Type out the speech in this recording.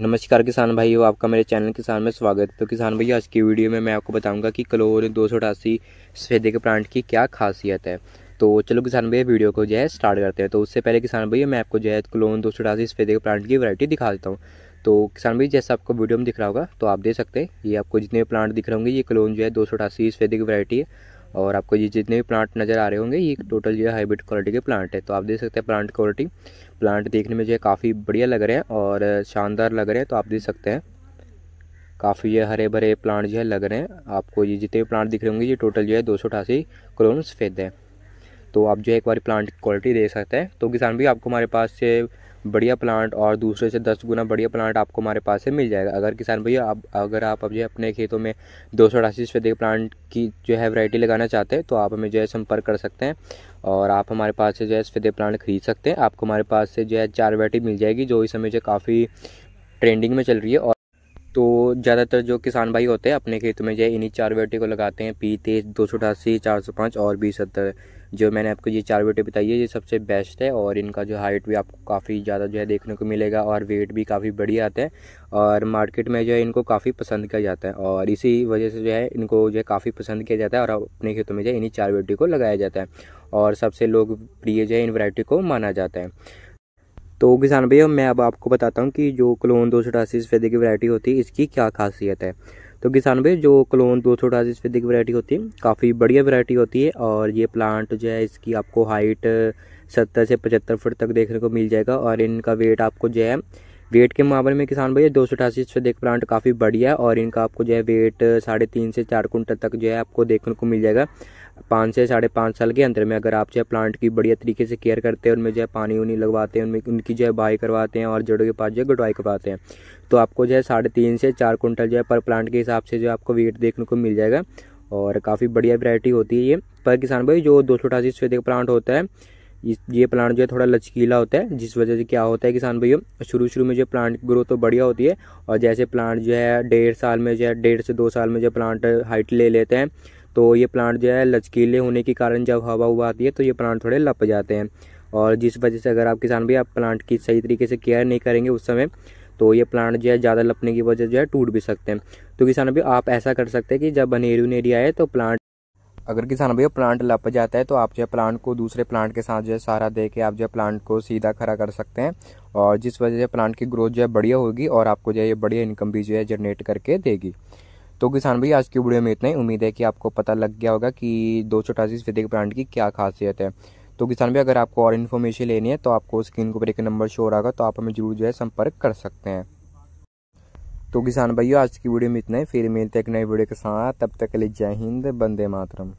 नमस्कार किसान भाइयों आपका मेरे चैनल किसान में स्वागत है तो किसान भाई आज की वीडियो में मैं आपको बताऊंगा कि क्लोर दो सौ अठासी सफेदे के प्लांट की क्या खासियत है तो चलो किसान भैया वीडियो को जो है स्टार्ट करते हैं तो उससे पहले किसान भैया मैं आपको जो है क्लोन दो सौ अठासी सफेदे के प्लांट की वरायटी दिखा देता हूँ तो किसान भाई जैसा आपको वीडियो में दिख रहा होगा तो आप देख सकते हैं ये आपको जितने भी प्लांट दिख रहे होंगे ये क्लोन जो है दो सौ अठासी सफेदे की वरायटी है और आपको ये जितने भी प्लांट नज़र आ रहे होंगे ये टोटल जो है हाईब्रिड क्वालिटी के प्लांट है तो आप देख सकते हैं प्लांट क्वालिटी प्लांट देखने में जो है काफ़ी बढ़िया लग रहे हैं और शानदार लग रहे हैं तो आप देख सकते हैं काफ़ी ये हरे भरे प्लांट जो है लग रहे हैं आपको ये जितने भी प्लांट दिख रहे होंगे ये टोटल जो है दो सौ अठासी करोड़ सफ़ेद है तो आप जो है एक बार प्लांट की क्वालिटी देख सकते हैं तो किसान भी आपको हमारे पास से बढ़िया प्लांट और दूसरे से दस गुना बढ़िया प्लांट आपको हमारे पास से मिल जाएगा अगर किसान भैया आप अगर आप अब जो है अपने खेतों में दो सौ अड़ासी सफेदे प्लांट की जो है वैरायटी लगाना चाहते हैं तो आप हमें जो है संपर्क कर सकते हैं और आप हमारे पास से जो है सफेदे प्लांट खरीद सकते हैं आपको हमारे पास से जो है चार वैरायटी मिल जाएगी जो इस समय जो काफ़ी ट्रेंडिंग में चल रही है और तो ज़्यादातर जो किसान भाई होते हैं अपने खेत में जो है इन्हीं चार वैरायटी को लगाते हैं पी तेईस दो सौ अठासी चार सौ पाँच और बीस सत्तर जो मैंने आपको ये चार बेटे बताई है ये सबसे बेस्ट है और इनका जो हाइट भी आपको काफ़ी ज़्यादा जो है देखने को मिलेगा और वेट भी काफ़ी बढ़िया आता है और मार्केट में जो है इनको काफ़ी पसंद किया जाता है और इसी वजह से जो है इनको जो है काफ़ी पसंद किया जाता है और अपने खेतों में जो है इन्हीं चार बेटी को लगाया जाता है और सबसे लोकप्रिय जो है इन वैरायटी को माना जाता है तो किसान भैया मैं अब आपको बताता हूँ कि जो क्लोन दो सौ अठासी की वैरायटी होती है इसकी क्या खासियत है तो किसान भाई जो क्लोन दो सौ अठासी स्फेदिक वरायटी होती है काफ़ी बढ़िया वरायटी होती है और ये प्लांट जो है इसकी आपको हाइट सत्तर से पचहत्तर फुट तक देखने को मिल जाएगा और इनका वेट आपको जो है वेट के मामले में किसान भैया दो सौ अठासी स्वदेक प्लांट काफ़ी बढ़िया है और इनका आपको जो है वेट साढ़े तीन से चार कुंटल तक जो है आपको देखने को मिल जाएगा पाँच से साढ़े पाँच साल के अंदर में अगर आप जो है प्लांट की बढ़िया तरीके से केयर करते हैं उनमें जो है पानी उनी लगवाते हैं उनमें उनकी जो है बाई करवाते हैं और जड़ों के पास जो है गटवाई करवाते हैं तो आपको जो है साढ़े तीन से चार कुंटल जो है पर प्लांट के हिसाब से जो आपको वेट देखने को मिल जाएगा और काफ़ी बढ़िया वैरायटी होती है ये पर किसान भाई जो दो सौ अठासी प्लांट होता है ये प्लांट जो है थोड़ा लचकीला होता है जिस वजह से क्या होता है किसान भाइयों शुरू शुरू में जो प्लांट ग्रोथ तो बढ़िया होती है और जैसे प्लांट जो है डेढ़ साल में जो है डेढ़ से दो साल में जो प्लांट हाइट ले लेते हैं तो ये प्लांट जो है लचकीले होने के कारण जब हवा हुआ आती है तो ये प्लांट थोड़े लप जाते हैं और जिस वजह से अगर आप किसान भाई आप प्लांट की सही तरीके से केयर नहीं करेंगे उस समय तो ये प्लांट जो है ज़्यादा लपने की वजह जो है टूट भी सकते हैं तो किसान भाई आप ऐसा कर सकते हैं कि जब अनेरी उनेरी आए तो प्लांट अगर किसान भैया प्लांट लप जाता है तो आप जो है प्लांट को दूसरे प्लांट के साथ जो है सारा दे के आप जो है प्लांट को सीधा खड़ा कर सकते हैं और जिस वजह से प्लांट की ग्रोथ जो है बढ़िया होगी और आपको जो है ये बढ़िया इनकम भी जो है जनरेट करके देगी तो किसान भाई आज की वीडियो में इतना ही उम्मीद है कि आपको पता लग गया होगा कि दो सौ अठासी फीसदी की क्या खासियत है तो किसान भाई अगर आपको और इन्फॉर्मेशन लेनी है तो आपको स्क्रीन के ऊपर एक नंबर शो हो रहा होगा तो आप हमें जरूर जो है संपर्क कर सकते हैं तो किसान भाइयों आज की वीडियो में इतना ही फिर मिलते हैं एक नई वीडियो के साथ तब तक के लिए जय हिंद बंदे मातरम